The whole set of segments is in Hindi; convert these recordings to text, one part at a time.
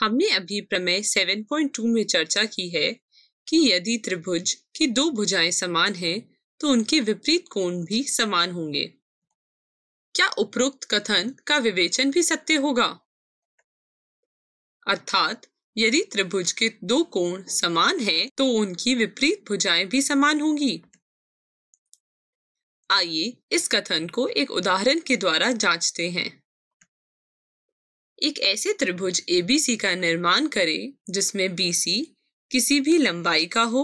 हमने अभी प्रमेय 7.2 में चर्चा की है कि यदि त्रिभुज की दो भुजाएं समान हैं तो उनके विपरीत कोण भी समान होंगे क्या उपरोक्त कथन का विवेचन भी सत्य होगा अर्थात यदि त्रिभुज के दो कोण समान हैं तो उनकी विपरीत भुजाएं भी समान होंगी आइए इस कथन को एक उदाहरण के द्वारा जांचते हैं एक ऐसे त्रिभुज एबीसी का निर्माण करें जिसमें बीसी किसी भी लंबाई का हो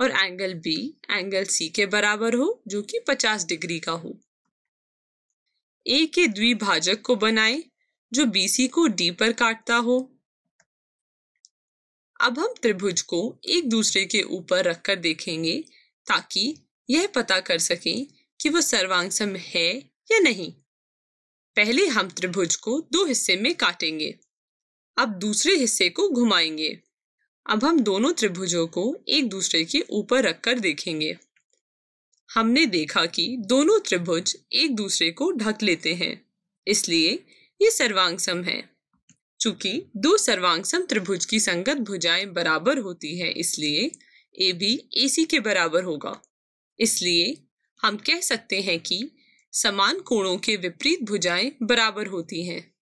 और एंगल बी एंगल सी के बराबर हो जो कि 50 डिग्री का हो ए के द्विभाजक को बनाएं जो बीसी को डी पर काटता हो अब हम त्रिभुज को एक दूसरे के ऊपर रखकर देखेंगे ताकि यह पता कर सकें कि वह सर्वांग है या नहीं पहले हम त्रिभुज को दो हिस्से में काटेंगे अब दूसरे हिस्से को घुमाएंगे अब हम दोनों त्रिभुजों को एक दूसरे के ऊपर रखकर देखेंगे हमने देखा कि दोनों त्रिभुज एक दूसरे को ढक लेते हैं इसलिए ये सर्वांगसम है चूंकि दो सर्वांगसम त्रिभुज की संगत भुजाएं बराबर होती है इसलिए ए भी ए सी के बराबर होगा इसलिए हम कह सकते हैं कि समान कोणों के विपरीत भुजाएं बराबर होती हैं